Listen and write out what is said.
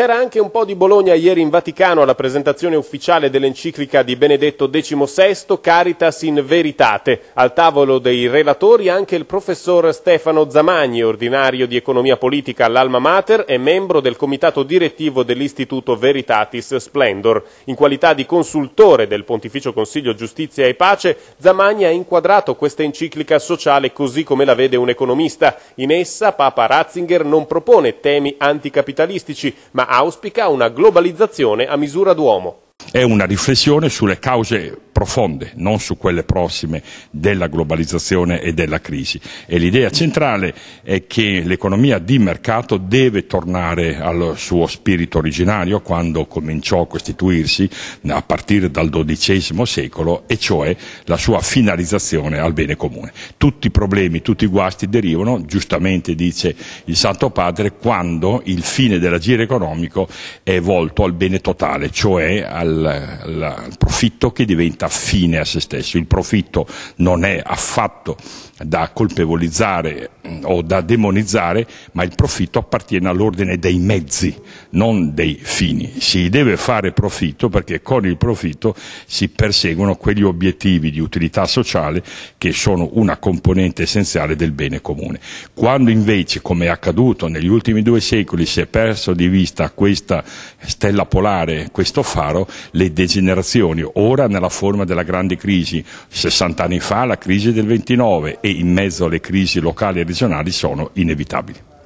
C'era anche un po' di Bologna ieri in Vaticano alla presentazione ufficiale dell'enciclica di Benedetto XVI Caritas in Veritate. Al tavolo dei relatori anche il professor Stefano Zamagni, ordinario di economia politica all'Alma Mater e membro del comitato direttivo dell'Istituto Veritatis Splendor. In qualità di consultore del Pontificio Consiglio Giustizia e Pace, Zamagni ha inquadrato questa enciclica sociale così come la vede un economista. In essa Papa Ratzinger non propone temi anticapitalistici, ma auspica una globalizzazione a misura d'uomo. È una riflessione sulle cause profonde, non su quelle prossime della globalizzazione e della crisi. E l'idea centrale è che l'economia di mercato deve tornare al suo spirito originario quando cominciò a costituirsi a partire dal XII secolo, e cioè la sua finalizzazione al bene comune. Tutti i problemi, tutti i guasti derivano, giustamente dice il Santo Padre, quando il fine dell'agire economico è volto al bene totale, cioè al, al profitto che diventa fine a se stesso. Il profitto non è affatto da colpevolizzare mm, o da demonizzare, ma il profitto appartiene all'ordine dei mezzi, non dei fini. Si deve fare profitto perché con il profitto si perseguono quegli obiettivi di utilità sociale che sono una componente essenziale del bene comune. Quando invece, come è accaduto negli ultimi due secoli, si è perso di vista questa stella polare, questo faro, le degenerazioni, ora nella forma riforma della grande crisi. 60 anni fa la crisi del 29 e in mezzo alle crisi locali e regionali sono inevitabili.